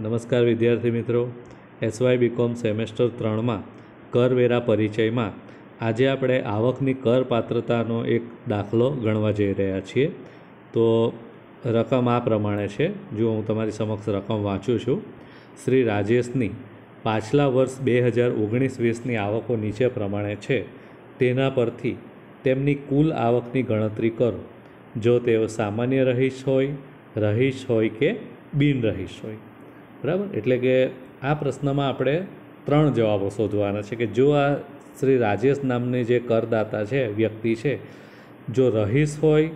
નમસ્કાર વિદ્યાર્થી મિત્રો એસવાય બીકોમ સેમેસ્ટર ત્રણમાં કરવેરા પરિચયમાં આજે આપણે આવકની કર પાત્રતાનો એક દાખલો ગણવા જઈ રહ્યા છીએ તો રકમ આ પ્રમાણે છે જો હું તમારી સમક્ષ રકમ વાંચું છું શ્રી રાજેશની પાછલા વર્ષ બે હજાર ઓગણીસ વીસની આવકો નીચે પ્રમાણે છે તેના પરથી તેમની કુલ આવકની ગણતરી કરો જો તેઓ સામાન્ય રહીશ હોય રહીશ હોય કે બિન રહીશ હોય બરાબર એટલે કે આ પ્રશ્નમાં આપણે ત્રણ જવાબો શોધવાના છે કે જો આ શ્રી રાજેશ નામની જે કરદાતા છે વ્યક્તિ છે જો રહીશ હોય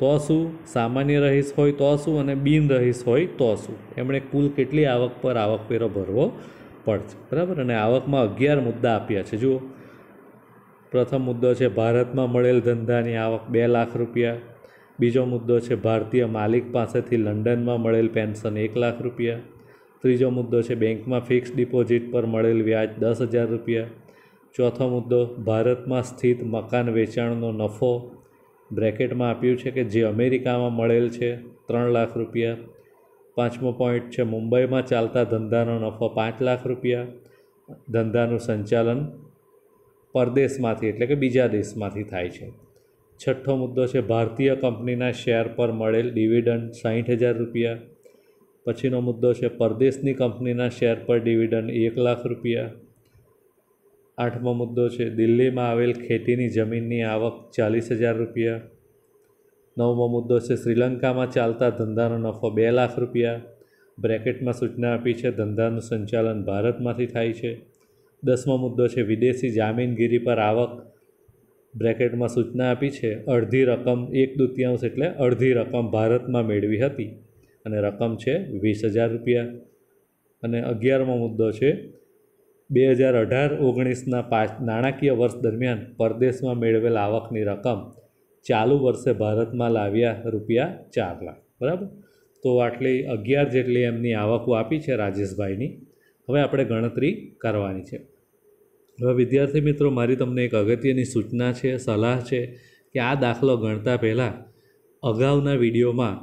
તો શું સામાન્ય રહીશ હોય તો શું અને બિન રહીશ હોય તો શું એમણે કુલ કેટલી આવક પર આવકવેરો ભરવો પડશે બરાબર અને આવકમાં અગિયાર મુદ્દા આપ્યા છે જુઓ પ્રથમ મુદ્દો છે ભારતમાં મળેલ ધંધાની આવક બે લાખ રૂપિયા બીજો મુદ્દો છે ભારતીય માલિક પાસેથી લંડનમાં મળેલ પેન્શન એક લાખ રૂપિયા ત્રીજો મુદ્દો છે બેંકમાં ફિક્સ ડિપોઝિટ પર મળેલ વ્યાજ દસ હજાર રૂપિયા ચોથો મુદ્દો ભારતમાં સ્થિત મકાન વેચાણનો નફો બ્રેકેટમાં આપ્યું છે કે જે અમેરિકામાં મળેલ છે ત્રણ લાખ રૂપિયા પાંચમો પોઈન્ટ છે મુંબઈમાં ચાલતા ધંધાનો નફો પાંચ લાખ રૂપિયા ધંધાનું સંચાલન પરદેશમાંથી એટલે કે બીજા દેશમાંથી થાય છે છઠ્ઠો મુદ્દો છે ભારતીય કંપનીના શેર પર મળેલ ડિવિડન્ડ સાહીઠ હજાર રૂપિયા પછીનો મુદ્દો છે પરદેશની કંપનીના શેર પર ડિવિડન્ડ એક લાખ રૂપિયા આઠમો મુદ્દો છે દિલ્હીમાં આવેલ ખેતીની જમીનની આવક ચાલીસ હજાર રૂપિયા નવમો મુદ્દો છે શ્રીલંકામાં ચાલતા ધંધાનો નફો બે લાખ રૂપિયા બ્રેકેટમાં સૂચના આપી છે ધંધાનું સંચાલન ભારતમાંથી થાય છે દસમો મુદ્દો છે વિદેશી જામીનગીરી પર આવક બ્રેકેટમાં સૂચના આપી છે અડધી રકમ એક દુતિયાંશ એટલે અડધી રકમ ભારતમાં મેળવી હતી અને રકમ છે વીસ હજાર રૂપિયા અને અગિયારમો મુદ્દો છે બે હજાર અઢાર ઓગણીસના પાંચ નાણાકીય વર્ષ દરમિયાન પરદેશમાં મેળવેલ આવકની રકમ ચાલુ વર્ષે ભારતમાં લાવ્યા રૂપિયા ચાર લાખ બરાબર તો આટલી અગિયાર જેટલી એમની આવકો આપી છે રાજેશભાઈની હવે આપણે ગણતરી કરવાની છે હવે વિદ્યાર્થી મિત્રો મારી તમને એક અગત્યની સૂચના છે સલાહ છે કે આ દાખલો ગણતા પહેલાં અગાઉના વિડીયોમાં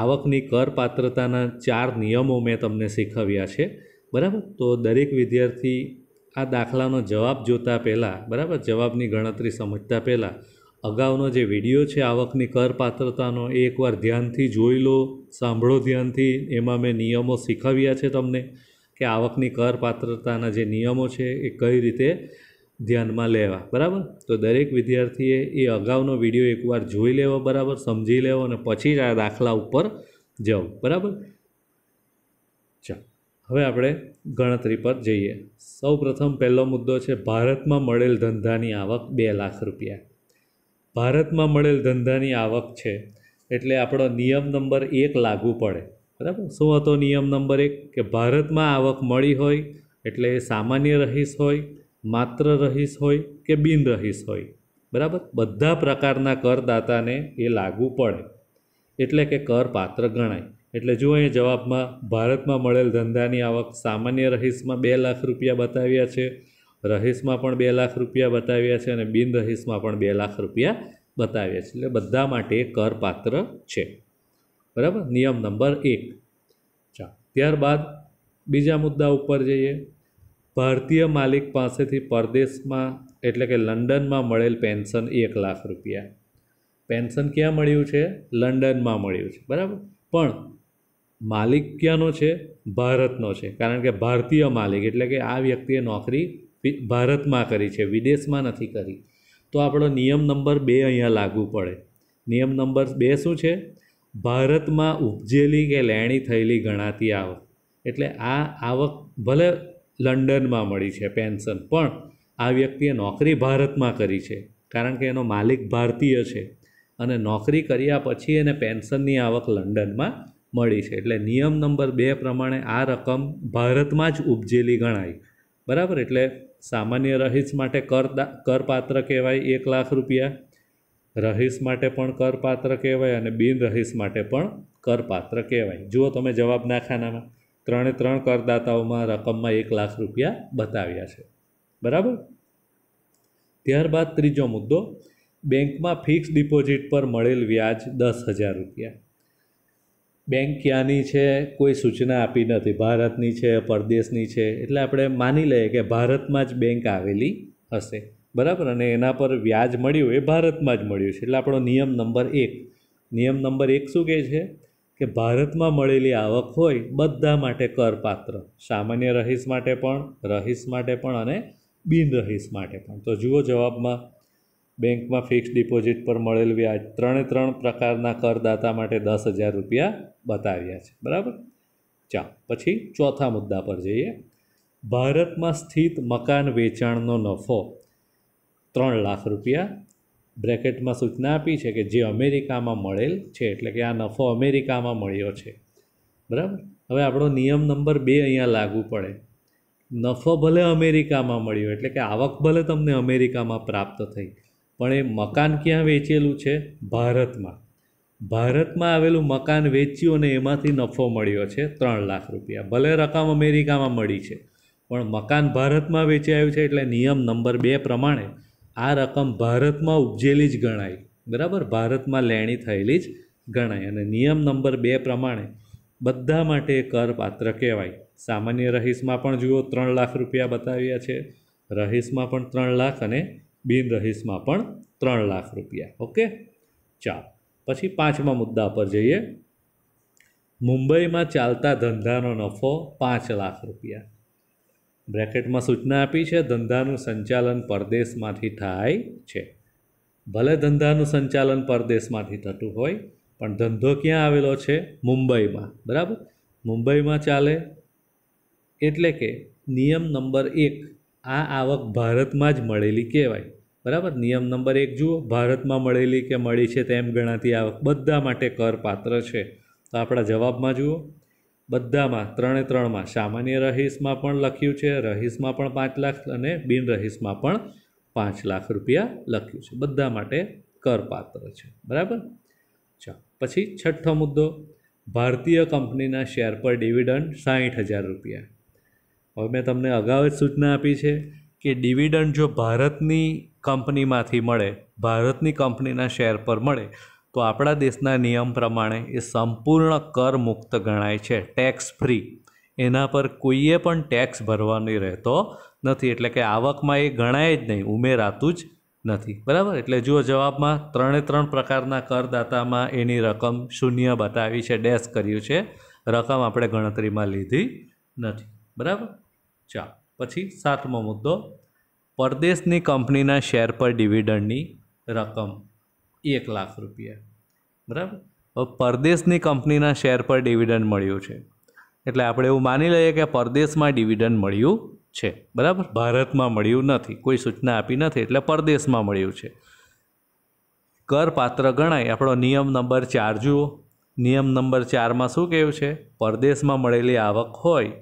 આવકની કરપાત્રતાના ચાર નિયમો મેં તમને શીખવ્યા છે બરાબર તો દરેક વિદ્યાર્થી આ દાખલાનો જવાબ જોતા પહેલાં બરાબર જવાબની ગણતરી સમજતા પહેલાં અગાઉનો જે વિડીયો છે આવકની કરપાત્રતાનો એ એકવાર ધ્યાનથી જોઈ લો સાંભળો ધ્યાનથી એમાં મેં નિયમો શીખવ્યા છે તમને કે આવકની કરપાત્રતાના જે નિયમો છે એ કઈ રીતે ધ્યાનમાં લેવા બરાબર તો દરેક વિદ્યાર્થીએ એ અગાઉનો વિડીયો એકવાર જોઈ લેવો બરાબર સમજી લેવો અને પછી જ આ દાખલા ઉપર જવું બરાબર ચાલો હવે આપણે ગણતરી પર જઈએ સૌ પ્રથમ પહેલો મુદ્દો છે ભારતમાં મળેલ ધંધાની આવક બે લાખ રૂપિયા ભારતમાં મળેલ ધંધાની આવક છે એટલે આપણો નિયમ નંબર એક લાગુ પડે બરાબર શું હતો નિયમ નંબર એક કે ભારતમાં આવક મળી હોય એટલે સામાન્ય રહીશ હોય માત્ર રહીશ હોય કે બિન રહીશ હોય બરાબર બધા પ્રકારના કરદાતાને એ લાગુ પડે એટલે કે કર પાત્ર ગણાય એટલે જો એ જવાબમાં ભારતમાં મળેલ ધંધાની આવક સામાન્ય રહીશમાં બે લાખ રૂપિયા બતાવ્યા છે રહીશમાં પણ બે લાખ રૂપિયા બતાવ્યા છે અને બિન રહીશમાં પણ બે લાખ રૂપિયા બતાવ્યા છે એટલે બધા માટે કરપાત્ર છે બરાબર નિયમ નંબર એક ચાલો ત્યારબાદ બીજા મુદ્દા ઉપર જઈએ ભારતીય માલિક પાસેથી પરદેશમાં એટલે કે લંડનમાં મળેલ પેન્શન એક લાખ રૂપિયા પેન્શન ક્યાં મળ્યું છે લંડનમાં મળ્યું છે બરાબર પણ માલિક ક્યાંનો છે ભારતનો છે કારણ કે ભારતીય માલિક એટલે કે આ વ્યક્તિએ નોકરી ભારતમાં કરી છે વિદેશમાં નથી કરી તો આપણો નિયમ નંબર બે અહીંયા લાગુ પડે નિયમ નંબર બે શું છે ભારતમાં ઉપજેલી કે લેણી થયેલી ગણાતી આવક એટલે આ આવક ભલે લંડનમાં મળી છે પેન્શન પણ આ વ્યક્તિએ નોકરી ભારતમાં કરી છે કારણ કે એનો માલિક ભારતીય છે અને નોકરી કર્યા પછી એને પેન્શનની આવક લંડનમાં મળી છે એટલે નિયમ નંબર બે પ્રમાણે આ રકમ ભારતમાં જ ઉપજેલી ગણાય બરાબર એટલે સામાન્ય રહીશ માટે કર કરપાત્ર કહેવાય એક લાખ રૂપિયા રહીશ માટે પણ કરપાત્ર કહેવાય અને બિન રહીશ માટે પણ કરપાત્ર કહેવાય જુઓ તમે જવાબ ના ત્રણે ત્રણ કરદાતાઓમાં રકમમાં એક લાખ રૂપિયા બતાવ્યા છે બરાબર ત્યારબાદ ત્રીજો મુદ્દો બેંકમાં ફિક્સ ડિપોઝિટ પર મળેલ વ્યાજ દસ હજાર રૂપિયા બેંક ક્યાંની છે કોઈ સૂચના આપી નથી ભારતની છે પરદેશની છે એટલે આપણે માની લઈએ કે ભારતમાં જ બેંક આવેલી હશે બરાબર અને એના પર વ્યાજ મળ્યું એ ભારતમાં જ મળ્યું છે એટલે આપણો નિયમ નંબર એક નિયમ નંબર એક શું કહે છે કે ભારતમાં મળેલી આવક હોય બધા માટે કરપાત્ર સામાન્ય રહીશ માટે પણ રહીશ માટે પણ અને બિન રહીશ માટે પણ તો જુઓ જવાબમાં બેંકમાં ફિક્સ ડિપોઝિટ પર મળેલ વ્યાજ ત્રણે ત્રણ પ્રકારના કરદાતા માટે દસ હજાર રૂપિયા બતાવ્યા છે બરાબર ચાલ પછી ચોથા મુદ્દા પર જઈએ ભારતમાં સ્થિત મકાન વેચાણનો નફો ત્રણ લાખ રૂપિયા બ્રેકેટમાં સૂચના આપી છે કે જે અમેરિકામાં મળેલ છે એટલે કે આ નફો અમેરિકામાં મળ્યો છે બરાબર હવે આપણો નિયમ નંબર બે અહીંયા લાગુ પડે નફો ભલે અમેરિકામાં મળ્યો એટલે કે આવક ભલે તમને અમેરિકામાં પ્રાપ્ત થઈ પણ એ મકાન ક્યાં વેચેલું છે ભારતમાં ભારતમાં આવેલું મકાન વેચ્યું અને એમાંથી નફો મળ્યો છે ત્રણ લાખ રૂપિયા ભલે રકમ અમેરિકામાં મળી છે પણ મકાન ભારતમાં વેચાયું છે એટલે નિયમ નંબર બે પ્રમાણે આ રકમ ભારતમાં ઉપજેલી જ ગણાય બરાબર ભારતમાં લેણી થયેલી જ ગણાય અને નિયમ નંબર બે પ્રમાણે બધા માટે કરપાત્ર કહેવાય સામાન્ય રહીશમાં પણ જુઓ ત્રણ લાખ રૂપિયા બતાવ્યા છે રહીશમાં પણ ત્રણ લાખ અને બિન રહીશમાં પણ ત્રણ લાખ રૂપિયા ઓકે ચાલ પછી પાંચમા મુદ્દા પર જઈએ મુંબઈમાં ચાલતા ધંધાનો નફો પાંચ લાખ રૂપિયા બ્રેકેટમાં સૂચના આપી છે ધંધાનું સંચાલન પરદેશમાંથી થાય છે ભલે ધંધાનું સંચાલન પરદેશમાંથી થતું હોય પણ ધંધો ક્યાં આવેલો છે મુંબઈમાં બરાબર મુંબઈમાં ચાલે એટલે કે નિયમ નંબર એક આ આવક ભારતમાં જ મળેલી કહેવાય બરાબર નિયમ નંબર એક જુઓ ભારતમાં મળેલી કે મળી છે તેમ ગણાતી આવક બધા માટે કરપાત્ર છે તો આપણા જવાબમાં જુઓ બધામાં ત્રણે ત્રણમાં સામાન્ય રહીશમાં પણ લખ્યું છે રહીશમાં પણ પાંચ લાખ અને બિન રહીશમાં પણ પાંચ લાખ રૂપિયા લખ્યું છે બધા માટે કરપાત્ર છે બરાબર ચાલો પછી છઠ્ઠો મુદ્દો ભારતીય કંપનીના શેર પર ડિવિડન્ડ સાહીઠ હજાર રૂપિયા હવે મેં તમને અગાઉ જ સૂચના આપી છે કે ડિવિડન્ડ જો ભારતની કંપનીમાંથી મળે ભારતની કંપનીના શેર પર મળે તો આપણા દેશના નિયમ પ્રમાણે એ સંપૂર્ણ કર મુક્ત ગણાય છે ટેક્સ ફ્રી એના પર કોઈએ પણ ટેક્સ ભરવાની રહેતો નથી એટલે કે આવકમાં એ ગણાય જ નહીં ઉમેરાતું જ નથી બરાબર એટલે જુઓ જવાબમાં ત્રણે ત્રણ પ્રકારના કરદાતામાં એની રકમ શૂન્ય બતાવી છે ડેશ કર્યું છે રકમ આપણે ગણતરીમાં લીધી નથી બરાબર ચાલો પછી સાતમો મુદ્દો પરદેશની કંપનીના શેર પર ડિવિડન્ડની રકમ એક લાખ રૂપિયા બરાબર હવે પરદેશની કંપનીના શેર પર ડિવિડન્ડ મળ્યું છે એટલે આપણે એવું માની લઈએ કે પરદેશમાં ડિવિડન્ડ મળ્યું છે બરાબર ભારતમાં મળ્યું નથી કોઈ સૂચના આપી નથી એટલે પરદેશમાં મળ્યું છે કરપાત્ર ગણાય આપણો નિયમ નંબર ચાર જુઓ નિયમ નંબર ચારમાં શું કહેવું છે પરદેશમાં મળેલી આવક હોય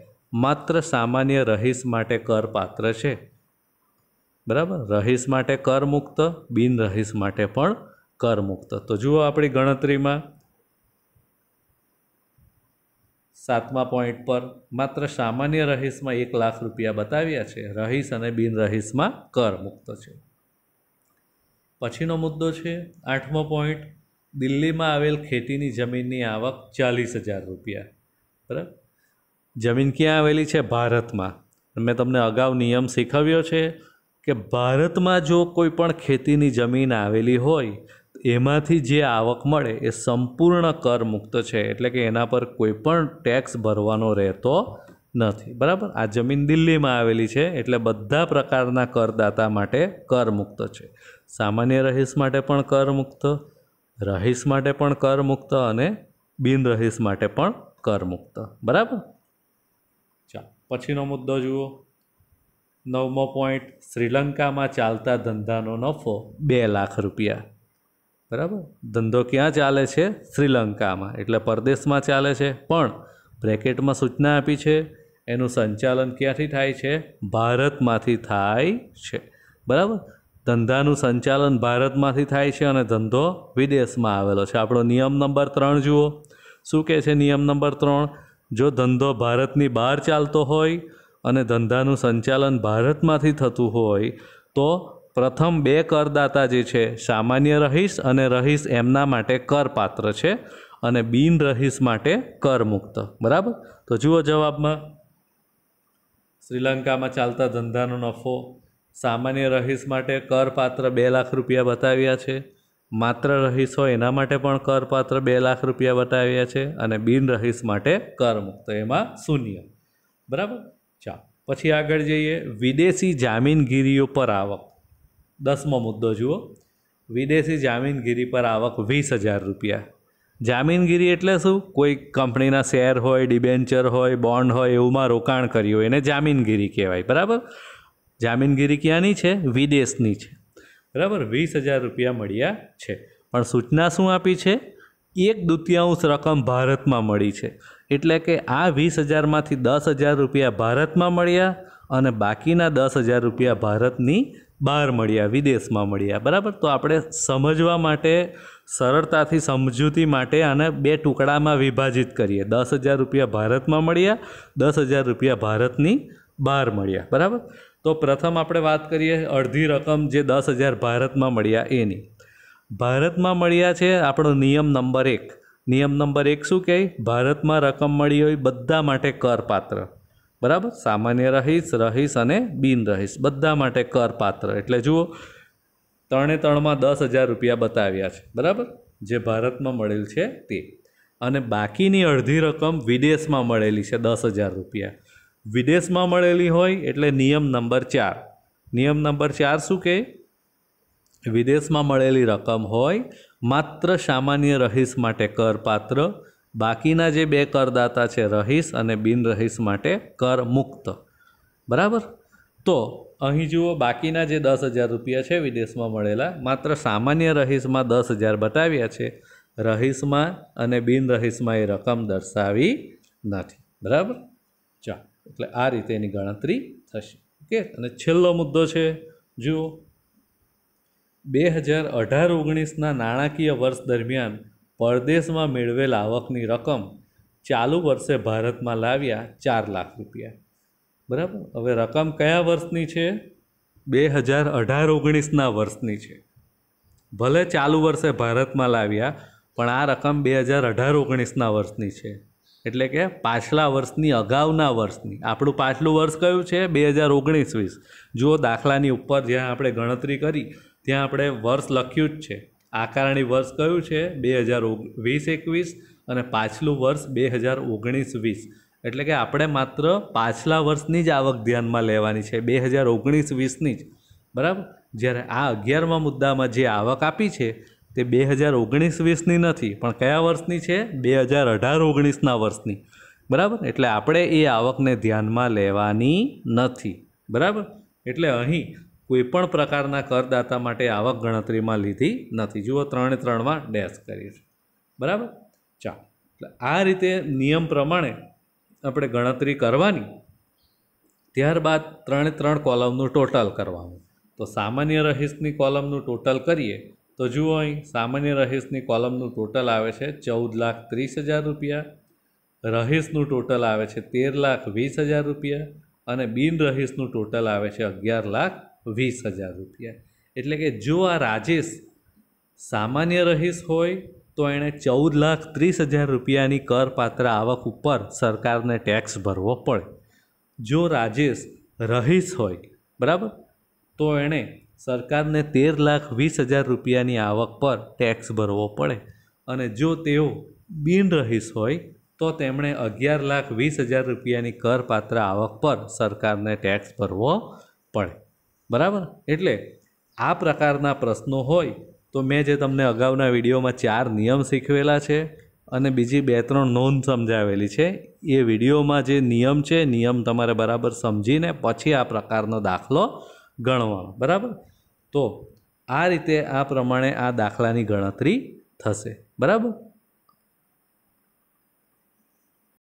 માત્ર સામાન્ય રહીશ માટે કરપાત્ર છે બરાબર રહીશ માટે કરમુક્ત બિનરહીશ માટે પણ કર મુક્ત તો જુઓ આપણી ગણતરીમાં સાતમા પોઈન્ટ પર માત્ર સામાન્ય રહીશમાં એક લાખ રૂપિયા બતાવ્યા છે રહીશ અને બિનરહીશમાં રહીશમાં કર મુક્ત છે પછીનો મુદ્દો છે આઠમો પોઈન્ટ દિલ્હીમાં આવેલ ખેતીની જમીનની આવક ચાલીસ હજાર રૂપિયા બરાબર જમીન ક્યાં આવેલી છે ભારતમાં મેં તમને અગાઉ નિયમ શીખવ્યો છે કે ભારતમાં જો કોઈ પણ ખેતીની જમીન આવેલી હોય એમાંથી જે આવક મળે એ સંપૂર્ણ કર મુક્ત છે એટલે કે એના પર કોઈપણ ટેક્સ ભરવાનો રહેતો નથી બરાબર આ જમીન દિલ્હીમાં આવેલી છે એટલે બધા પ્રકારના કરદાતા માટે કર મુક્ત છે સામાન્ય રહીશ માટે પણ કર મુક્ત રહીશ માટે પણ કર મુક્ત અને બિન રહીશ માટે પણ કર મુક્ત બરાબર ચાલો પછીનો મુદ્દો જુઓ નવમો પોઈન્ટ શ્રીલંકામાં ચાલતા ધંધાનો નફો બે લાખ રૂપિયા બરાબર ધંધો ક્યાં ચાલે છે શ્રીલંકામાં એટલે પરદેશમાં ચાલે છે પણ બ્રેકેટમાં સૂચના આપી છે એનું સંચાલન ક્યાંથી થાય છે ભારતમાંથી થાય છે બરાબર ધંધાનું સંચાલન ભારતમાંથી થાય છે અને ધંધો વિદેશમાં આવેલો છે આપણો નિયમ નંબર ત્રણ જુઓ શું કહે છે નિયમ નંબર ત્રણ જો ધંધો ભારતની બહાર ચાલતો હોય અને ધંધાનું સંચાલન ભારતમાંથી થતું હોય તો પ્રથમ બે કરદાતા જે છે સામાન્ય રહીશ અને રહીશ એમના માટે કરપાત્ર છે અને બિન રહીશ માટે કરમુક્ત બરાબર તો જુઓ જવાબમાં શ્રીલંકામાં ચાલતા ધંધાનો નફો સામાન્ય રહીશ માટે કરપાત્ર બે લાખ રૂપિયા બતાવ્યા છે માત્ર રહીશ હોય એના માટે પણ કરપાત્ર બે લાખ રૂપિયા બતાવ્યા છે અને બિન રહીશ માટે કરમુક્ત એમાં શૂન્ય બરાબર ચા પછી આગળ જઈએ વિદેશી જામીનગીરીઓ પર આવક દસમો મુદ્દો જુઓ વિદેશી જામીનગીરી પર આવક વીસ હજાર રૂપિયા જામીનગીરી એટલે શું કોઈ કંપનીના શેર હોય ડિબેન્ચર હોય બોન્ડ હોય એવુંમાં રોકાણ કર્યું એને જામીનગીરી કહેવાય બરાબર જામીનગીરી ક્યાંની છે વિદેશની છે બરાબર વીસ હજાર રૂપિયા મળ્યા છે પણ સૂચના શું આપી છે એક દુત્યાંશ રકમ ભારતમાં મળી છે એટલે કે આ વીસ હજારમાંથી દસ હજાર રૂપિયા ભારતમાં મળ્યા અને બાકીના દસ હજાર રૂપિયા ભારતની બહાર મળ્યા વિદેશમાં મળ્યા બરાબર તો આપણે સમજવા માટે સરળતાથી સમજૂતી માટે આને બે ટુકડામાં વિભાજિત કરીએ દસ હજાર રૂપિયા ભારતમાં મળ્યા દસ હજાર રૂપિયા ભારતની બહાર મળ્યા બરાબર તો પ્રથમ આપણે વાત કરીએ અડધી રકમ જે દસ હજાર ભારતમાં મળ્યા એની ભારતમાં મળ્યા છે આપણો નિયમ નંબર એક નિયમ નંબર એક શું કહે ભારતમાં રકમ મળી હોય બધા માટે કરપાત્ર બરાબર સામાન્ય રહીશ રહીશ અને બિન રહીશ બધા માટે કરપાત્ર એટલે જુઓ ત્રણે ત્રણમાં દસ હજાર રૂપિયા બતાવ્યા છે બરાબર જે ભારતમાં મળેલ છે તે અને બાકીની અડધી રકમ વિદેશમાં મળેલી છે દસ હજાર રૂપિયા વિદેશમાં મળેલી હોય એટલે નિયમ નંબર ચાર નિયમ નંબર ચાર શું કહે વિદેશમાં મળેલી રકમ હોય માત્ર સામાન્ય રહીશ માટે કરપાત્ર બાકીના જે બે કરદાતા છે રહીશ અને બિનરહીશ માટે કર મુક્ત બરાબર તો અહીં જુઓ બાકીના જે દસ હજાર રૂપિયા છે વિદેશમાં મળેલા માત્ર સામાન્ય રહીશમાં દસ હજાર બતાવ્યા છે રહીશમાં અને બિન એ રકમ દર્શાવી નથી બરાબર ચાલો એટલે આ રીતે એની ગણતરી થશે ઓકે અને છેલ્લો મુદ્દો છે જુઓ બે હજાર અઢાર ઓગણીસના નાણાકીય વર્ષ દરમિયાન પરદેશમાં મેળવેલ આવકની રકમ ચાલુ વર્ષે ભારતમાં લાવ્યા ચાર લાખ રૂપિયા બરાબર હવે રકમ કયા વર્ષની છે બે હજાર અઢાર ઓગણીસના વર્ષની છે ભલે ચાલુ વર્ષે ભારતમાં લાવ્યા પણ આ રકમ બે હજાર અઢાર ઓગણીસના વર્ષની છે એટલે કે પાછલા વર્ષની અગાઉના વર્ષની આપણું પાછલું વર્ષ કયું છે બે હજાર ઓગણીસ વીસ જુઓ દાખલાની ઉપર જ્યાં આપણે ગણતરી કરી ત્યાં આપણે વર્ષ લખ્યું જ છે આકારણી વર્ષ કયું છે બે હજાર વીસ એકવીસ અને પાછલું વર્ષ બે હજાર ઓગણીસ વીસ એટલે કે આપણે માત્ર પાછલા વર્ષની જ આવક ધ્યાનમાં લેવાની છે બે હજાર ઓગણીસ વીસની જ બરાબર જ્યારે આ અગિયારમા મુદ્દામાં જે આવક આપી છે તે બે હજાર ઓગણીસ વીસની નથી પણ કયા વર્ષની છે બે હજાર અઢાર ઓગણીસના વર્ષની બરાબર એટલે આપણે એ આવકને ધ્યાનમાં લેવાની નથી બરાબર એટલે અહીં કોઈપણ પ્રકારના કરદાતા માટે આવક ગણતરીમાં લીધી નથી જુઓ ત્રણે ત્રણમાં ડેશ કરી છે બરાબર ચાલો એટલે આ રીતે નિયમ પ્રમાણે આપણે ગણતરી કરવાની ત્યારબાદ ત્રણે ત્રણ કોલમનું ટોટલ કરવાનું તો સામાન્ય રહીશની કોલમનું ટોટલ કરીએ તો જુઓ અહીં સામાન્ય રહીશની કોલમનું ટોટલ આવે છે ચૌદ લાખ ત્રીસ હજાર રૂપિયા રહીશનું ટોટલ આવે છે તેર લાખ વીસ હજાર રૂપિયા અને બિન રહીશનું ટોટલ આવે છે અગિયાર લાખ વીસ હજાર રૂપિયા એટલે કે જો આ રાજેશ સામાન્ય રહીશ હોય તો એણે ચૌદ લાખ ત્રીસ હજાર રૂપિયાની કરપાત્ર આવક ઉપર સરકારને ટેક્સ ભરવો પડે જો રાજેશ રહીશ હોય બરાબર તો એણે સરકારને તેર લાખ વીસ હજાર રૂપિયાની આવક પર ટેક્સ ભરવો પડે અને જો તેઓ બિન હોય તો તેમણે અગિયાર લાખ વીસ હજાર રૂપિયાની કરપાત્ર આવક પર સરકારને ટેક્સ ભરવો પડે બરાબર એટલે આ પ્રકારના પ્રશ્નો હોય તો મેં જે તમને અગાઉના વિડીયોમાં ચાર નિયમ શીખવેલા છે અને બીજી બે ત્રણ નોંધ સમજાવેલી છે એ વિડીયોમાં જે નિયમ છે નિયમ તમારે બરાબર સમજીને પછી આ પ્રકારનો દાખલો ગણવાનો બરાબર તો આ રીતે આ પ્રમાણે આ દાખલાની ગણતરી થશે બરાબર